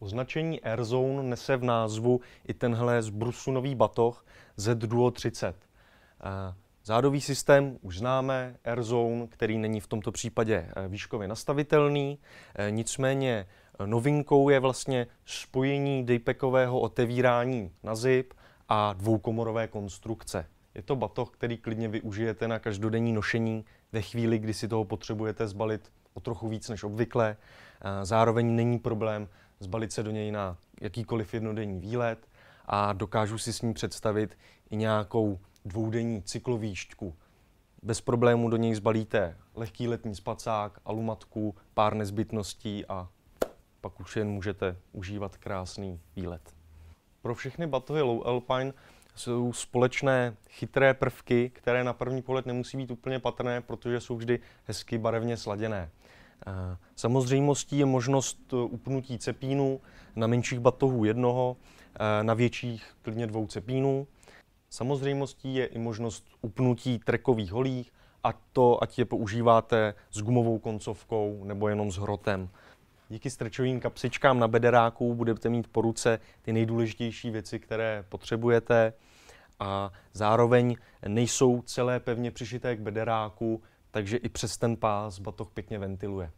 Označení Airzone nese v názvu i tenhle zbrusunový batoh Z 230 eh, Zádový systém už známe, Airzone, který není v tomto případě eh, výškově nastavitelný, eh, nicméně novinkou je vlastně spojení dejpekového otevírání na zip a dvoukomorové konstrukce. Je to batoh, který klidně využijete na každodenní nošení ve chvíli, kdy si toho potřebujete zbalit o trochu víc než obvykle. Zároveň není problém zbalit se do něj na jakýkoliv jednodenní výlet a dokážu si s ním představit i nějakou dvoudenní cyklovýšťku. Bez problému do něj zbalíte lehký letní spacák, alumatku, pár nezbytností a pak už jen můžete užívat krásný výlet. Pro všechny batohy Low Alpine jsou společné chytré prvky, které na první pohled nemusí být úplně patrné, protože jsou vždy hezky barevně sladěné. Eh, samozřejmostí je možnost eh, upnutí cepínu na menších batohů jednoho, eh, na větších klidně dvou cepínů. Samozřejmostí je i možnost upnutí trekových holích, a to ať je používáte s gumovou koncovkou nebo jenom s hrotem. Díky strčovým kapsičkám na bederáku budete mít po ruce ty nejdůležitější věci, které potřebujete a zároveň nejsou celé pevně přišité k bederáku, takže i přes ten pás batoh pěkně ventiluje.